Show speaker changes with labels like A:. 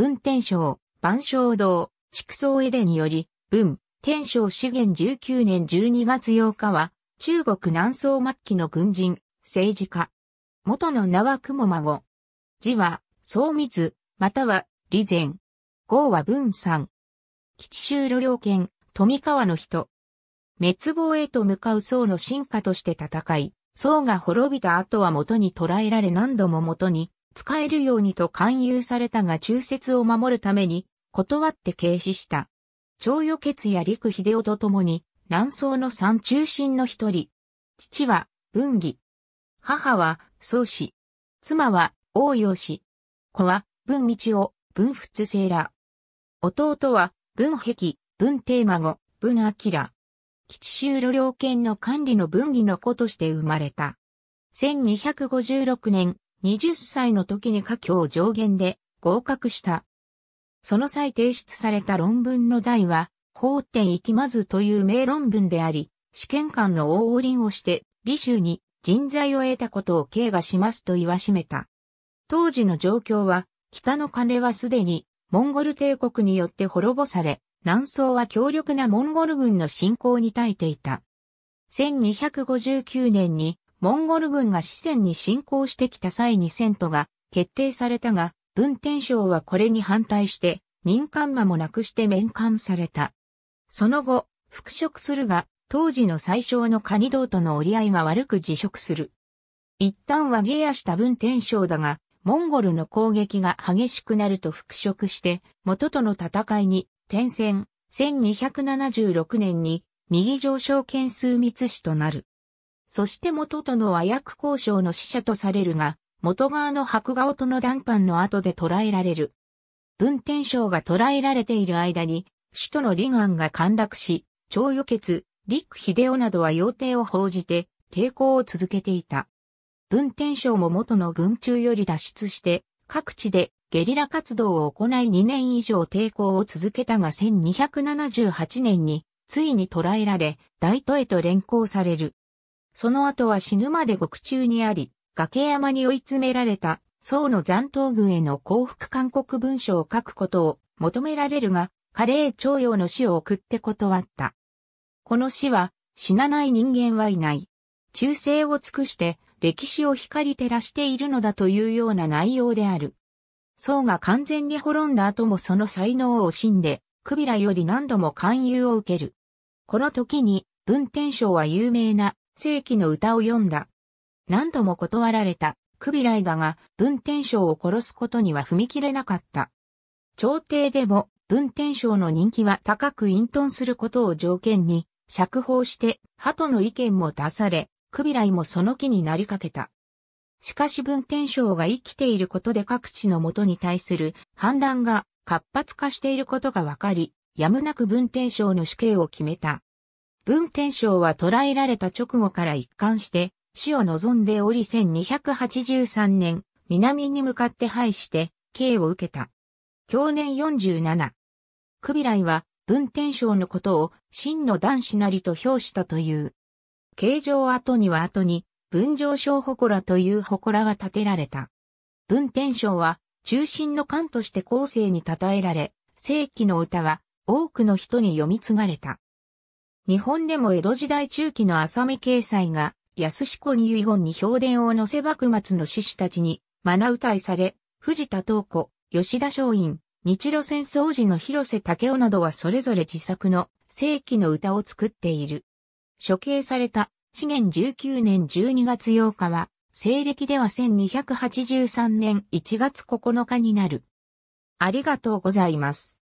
A: 文天章、万象堂、畜層絵でにより、文、天章資源19年12月8日は、中国南宋末期の軍人、政治家。元の名は雲孫。字は、宋密、または、李前。号は文ん。吉州路領県、富川の人。滅亡へと向かう宋の進化として戦い、宋が滅びた後は元に捕らえられ何度も元に使えるようにと勧誘されたが忠説を守るために、断って軽視した。長与決や陸秀夫と共に、南宋の三中心の一人。父は、文義。母は、宗氏。妻は、王陽氏。子は、文道を文仏聖ら。弟は、文壁、文帝孫、文明。吉州路領権の管理の文義の子として生まれた。1256年、20歳の時に科挙を上限で合格した。その際提出された論文の題は、法典行きまずという名論文であり、試験官の大王林をして、李州に人材を得たことを敬がしますと言わしめた。当時の状況は、北の金はすでに、モンゴル帝国によって滅ぼされ、南宋は強力なモンゴル軍の侵攻に耐えていた。1259年にモンゴル軍が四川に侵攻してきた際に戦都が決定されたが、文天章はこれに反対して、任官間もなくして免官された。その後、復職するが、当時の最小のカニ道との折り合いが悪く辞職する。一旦はゲアした文天章だが、モンゴルの攻撃が激しくなると復職して、元との戦いに転戦、1276年に右上昇件数密使となる。そして元との和訳交渉の使者とされるが、元側の白顔との談判の後で捕らえられる。文天章が捕らえられている間に、首都の離岸が陥落し、張与傑、陸秀夫などは要定を報じて、抵抗を続けていた。文天章も元の軍中より脱出して、各地でゲリラ活動を行い2年以上抵抗を続けたが1278年に、ついに捕らえられ、大都へと連行される。その後は死ぬまで獄中にあり、崖山に追い詰められた、宋の残党軍への降伏勧告文書を書くことを求められるが、カレー徴用の死を送って断った。この死は、死なない人間はいない。忠誠を尽くして歴史を光り照らしているのだというような内容である。宋が完全に滅んだ後もその才能を惜しんで、クビラより何度も勧誘を受ける。この時に、文天章は有名な世紀の歌を読んだ。何度も断られた、クビライだが、文天章を殺すことには踏み切れなかった。朝廷でも、文天章の人気は高く隠遁することを条件に、釈放して、鳩の意見も出され、クビライもその気になりかけた。しかし文天章が生きていることで各地の元に対する反乱が活発化していることがわかり、やむなく文天章の死刑を決めた。文天章は捕らえられた直後から一貫して、死を望んでおり1283年、南に向かって廃して、刑を受けた。享年47。クビライは、文天章のことを、真の男子なりと評したという。形状後には後に、文上昇祠という祠が建てられた。文天章は、中心の官として後世に称えられ、世紀の歌は、多くの人に読み継がれた。日本でも江戸時代中期の浅見掲載が、安子に遺言に評伝を載せ幕末の志士たちに、まな歌いされ、藤田東子、吉田松陰、日露戦争時の広瀬武夫などはそれぞれ自作の世紀の歌を作っている。処刑された、資源19年12月8日は、西暦では1283年1月9日になる。ありがとうございます。